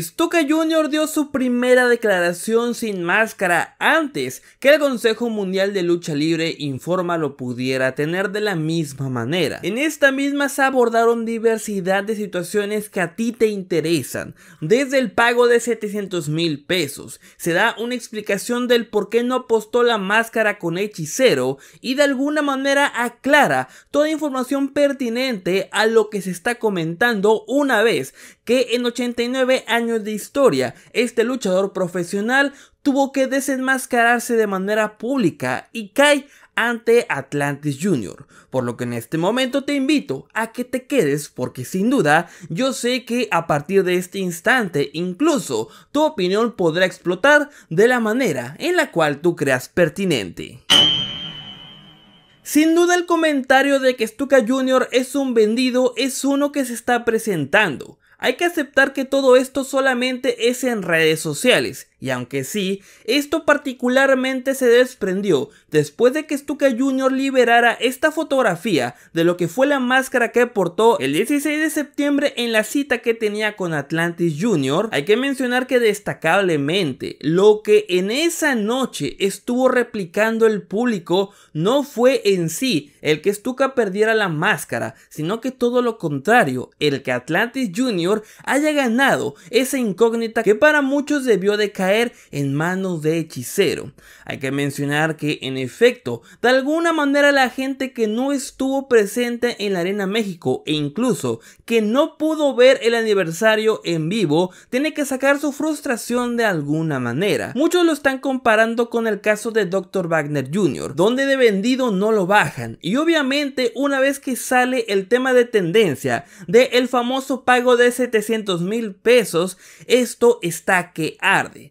Stuka Jr. dio su primera declaración sin máscara antes que el Consejo Mundial de Lucha Libre Informa lo pudiera tener de la misma manera. En esta misma se abordaron diversidad de situaciones que a ti te interesan, desde el pago de 700 mil pesos, se da una explicación del por qué no apostó la máscara con hechicero y de alguna manera aclara toda información pertinente a lo que se está comentando una vez que en 89 años de historia este luchador profesional tuvo que desenmascararse de manera pública y cae ante Atlantis Jr. Por lo que en este momento te invito a que te quedes porque sin duda yo sé que a partir de este instante incluso tu opinión podrá explotar de la manera en la cual tú creas pertinente. Sin duda el comentario de que Stuka Jr. es un vendido es uno que se está presentando. Hay que aceptar que todo esto solamente es en redes sociales y aunque sí, esto particularmente se desprendió después de que Stuka Jr. liberara esta fotografía de lo que fue la máscara que portó el 16 de septiembre en la cita que tenía con Atlantis Jr. Hay que mencionar que destacablemente lo que en esa noche estuvo replicando el público no fue en sí el que Stuka perdiera la máscara, sino que todo lo contrario, el que Atlantis Jr. haya ganado esa incógnita que para muchos debió de caer en manos de hechicero. Hay que mencionar que en efecto, de alguna manera la gente que no estuvo presente en la Arena México e incluso que no pudo ver el aniversario en vivo, tiene que sacar su frustración de alguna manera. Muchos lo están comparando con el caso de Dr. Wagner Jr., donde de vendido no lo bajan y obviamente una vez que sale el tema de tendencia de el famoso pago de 700 mil pesos, esto está que arde.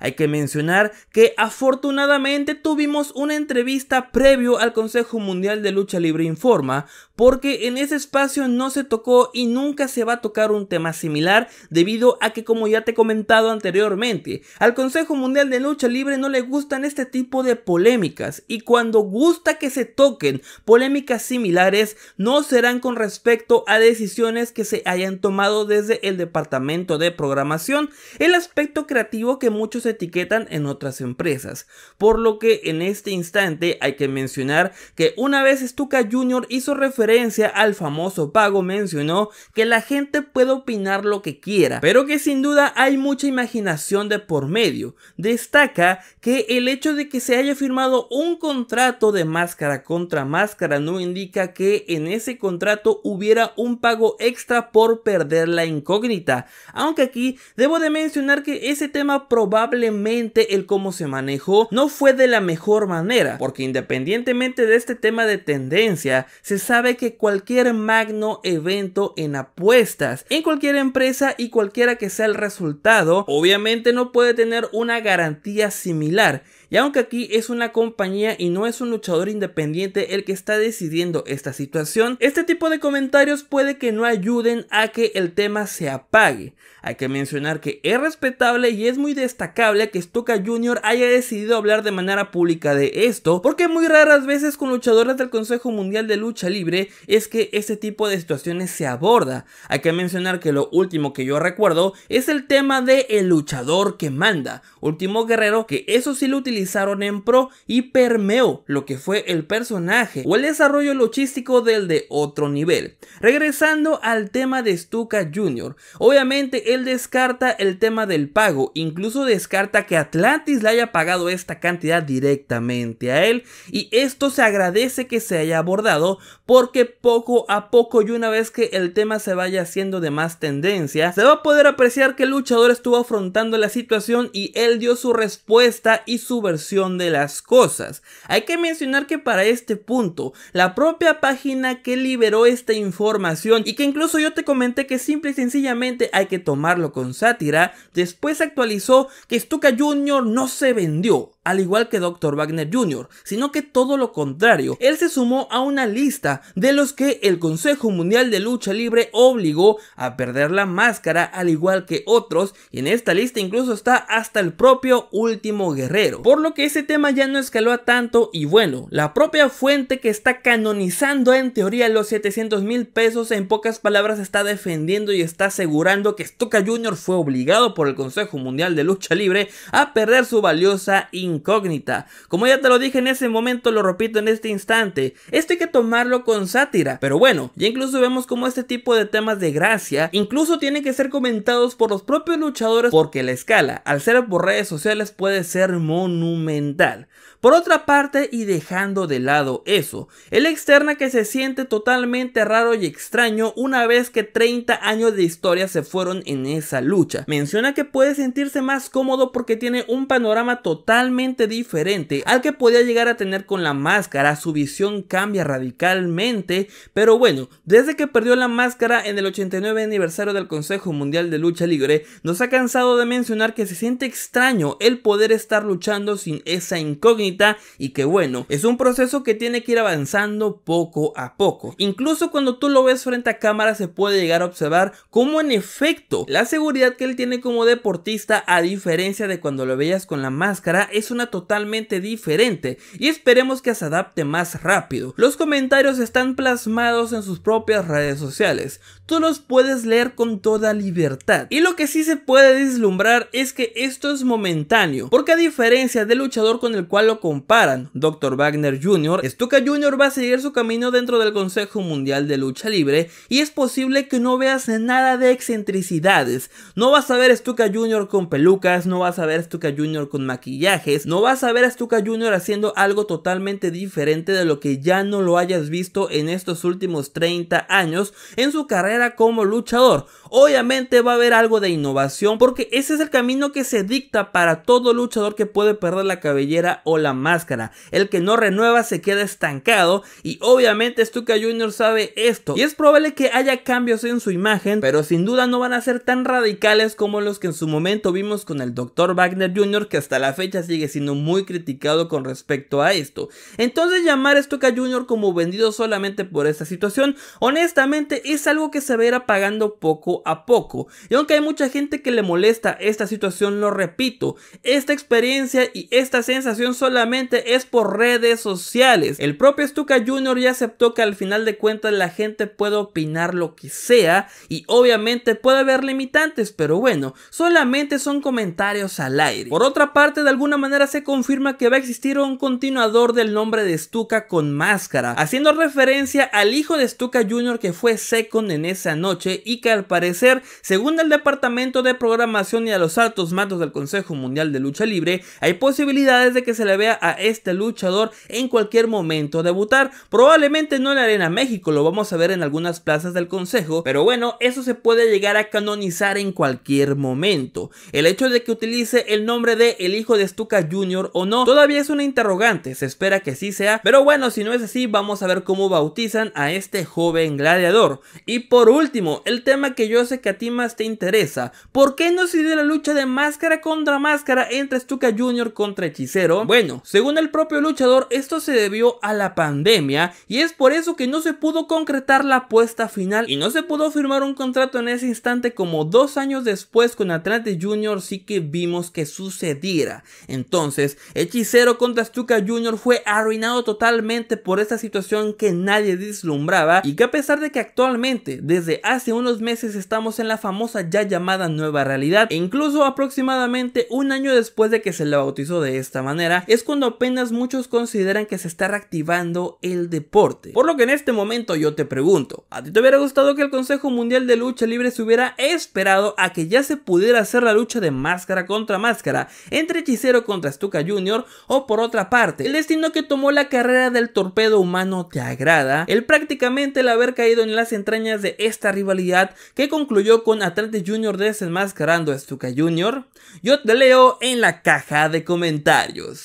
Hay que mencionar que afortunadamente tuvimos una entrevista previo al Consejo Mundial de Lucha Libre Informa, porque en ese espacio no se tocó y nunca se va a tocar un tema similar debido a que como ya te he comentado anteriormente, al Consejo Mundial de Lucha Libre no le gustan este tipo de polémicas y cuando gusta que se toquen polémicas similares no serán con respecto a decisiones que se hayan tomado desde el Departamento de Programación, el aspecto creativo que muchos etiquetan en otras empresas. Por lo que en este instante hay que mencionar que una vez Stuka Jr. hizo referencia al famoso pago, mencionó que la gente puede opinar lo que quiera, pero que sin duda hay mucha imaginación de por medio. Destaca que el hecho de que se haya firmado un contrato de máscara contra máscara no indica que en ese contrato hubiera un pago extra por perder la incógnita. Aunque aquí debo de mencionar que ese tema probablemente probablemente el cómo se manejó no fue de la mejor manera, porque independientemente de este tema de tendencia, se sabe que cualquier magno evento en apuestas, en cualquier empresa y cualquiera que sea el resultado, obviamente no puede tener una garantía similar. Y aunque aquí es una compañía y no es un luchador independiente el que está decidiendo esta situación, este tipo de comentarios puede que no ayuden a que el tema se apague. Hay que mencionar que es respetable y es muy destacable que Stuka Jr. haya decidido hablar de manera pública de esto, porque muy raras veces con luchadores del Consejo Mundial de Lucha Libre es que este tipo de situaciones se aborda. Hay que mencionar que lo último que yo recuerdo es el tema de el luchador que manda, último guerrero que eso sí lo utiliza en pro y permeó lo que fue el personaje o el desarrollo logístico del de otro nivel. Regresando al tema de Stuka Jr., obviamente él descarta el tema del pago, incluso descarta que Atlantis le haya pagado esta cantidad directamente a él y esto se agradece que se haya abordado porque poco a poco y una vez que el tema se vaya haciendo de más tendencia, se va a poder apreciar que el luchador estuvo afrontando la situación y él dio su respuesta y su versión de las cosas. Hay que mencionar que para este punto, la propia página que liberó esta información y que incluso yo te comenté que simple y sencillamente hay que tomarlo con sátira, después actualizó que Stuka Jr. no se vendió al igual que Dr. Wagner Jr., sino que todo lo contrario, él se sumó a una lista de los que el Consejo Mundial de Lucha Libre obligó a perder la máscara, al igual que otros, y en esta lista incluso está hasta el propio Último Guerrero, por lo que ese tema ya no escaló a tanto y bueno, la propia fuente que está canonizando en teoría los 700 mil pesos, en pocas palabras está defendiendo y está asegurando que Stuka Jr. fue obligado por el Consejo Mundial de Lucha Libre a perder su valiosa incógnita. Como ya te lo dije en ese momento, lo repito en este instante, esto hay que tomarlo con sátira, pero bueno, ya incluso vemos como este tipo de temas de gracia incluso tienen que ser comentados por los propios luchadores porque la escala, al ser por redes sociales, puede ser monumental. Por otra parte, y dejando de lado eso, el externa que se siente totalmente raro y extraño una vez que 30 años de historia se fueron en esa lucha. Menciona que puede sentirse más cómodo porque tiene un panorama totalmente diferente al que podía llegar a tener con la máscara, su visión cambia radicalmente, pero bueno, desde que perdió la máscara en el 89 aniversario del Consejo Mundial de Lucha Libre, nos ha cansado de mencionar que se siente extraño el poder estar luchando sin esa incógnita y que bueno, es un proceso que tiene que ir avanzando poco a poco. Incluso cuando tú lo ves frente a cámara se puede llegar a observar cómo en efecto la seguridad que él tiene como deportista a diferencia de cuando lo veías con la máscara es una totalmente diferente y esperemos que se adapte más rápido. Los comentarios están plasmados en sus propias redes sociales, tú los puedes leer con toda libertad y lo que sí se puede deslumbrar es que esto es momentáneo porque a diferencia del luchador con el cual lo comparan Dr. Wagner Jr., Stuka Jr. va a seguir su camino dentro del Consejo Mundial de Lucha Libre y es posible que no veas nada de excentricidades. No vas a ver Stuka Jr. con pelucas, no vas a ver Stuka Jr. con maquillajes, no vas a ver a Stuka Jr. haciendo algo totalmente diferente de lo que ya no lo hayas visto en estos últimos 30 años en su carrera como luchador. Obviamente va a haber algo de innovación porque ese es el camino que se dicta para todo luchador que puede perder la cabellera o la máscara. El que no renueva se queda estancado y obviamente Stuka Jr. sabe esto. Y es probable que haya cambios en su imagen, pero sin duda no van a ser tan radicales como los que en su momento vimos con el Dr. Wagner Jr. que hasta la fecha sigue siendo muy criticado con respecto a esto. Entonces llamar a Stuka Jr. como vendido solamente por esta situación, honestamente es algo que se Verá pagando apagando poco a poco. Y aunque hay mucha gente que le molesta esta situación, lo repito, esta experiencia y esta sensación solamente es por redes sociales. El propio Stuka Jr. ya aceptó que al final de cuentas la gente puede opinar lo que sea y obviamente puede haber limitantes, pero bueno, solamente son comentarios al aire. Por otra parte, de alguna manera se confirma que va a existir un continuador del nombre de Stuka con máscara, haciendo referencia al hijo de Stuka Jr. que fue Second en esa noche y que al parecer, según el Departamento de Programación y a los altos mandos del Consejo Mundial de Lucha Libre, hay posibilidades de que se le vea a este luchador en cualquier momento debutar. Probablemente no en la Arena México, lo vamos a ver en algunas plazas del Consejo, pero bueno, eso se puede llegar a canonizar en cualquier momento. El hecho de que utilice el nombre de el hijo de Stuka Jr. o no, todavía es una interrogante, se espera que sí sea, pero bueno, si no es así, vamos a ver cómo bautizan a este joven gladiador. Y por último, el tema que yo sé que a ti más te interesa, ¿por qué no se dio la lucha de máscara contra máscara entre Stuka Jr. contra Hechicero? Bueno, según el propio luchador, esto se debió a la pandemia y es por eso que no se pudo concretar la apuesta final y no se pudo firmar un contrato en ese instante como dos años después con Atlante Junior sí que vimos que sucediera. Entonces, Hechicero contra Stuka Junior fue arruinado totalmente por esta situación que nadie deslumbraba y que a pesar de que actualmente, desde hace unos meses estamos en la famosa ya llamada nueva realidad, e incluso aproximadamente un año después de que se la bautizó de esta manera, es cuando apenas muchos consideran que se está reactivando el deporte. Por lo que en este momento yo te pregunto, ¿a ti te hubiera gustado que el Consejo Mundial de Lucha Libre se hubiera esperado a que ya se pudiera hacer la lucha de máscara contra máscara entre Hechicero contra Stuka Jr. o por otra parte, el destino que tomó la carrera del torpedo humano te agrada? El prácticamente el haber caído en las entrañas de esta rivalidad que concluyó con Atlante Jr. desenmascarando a Stuka Jr. Yo te leo en la caja de comentarios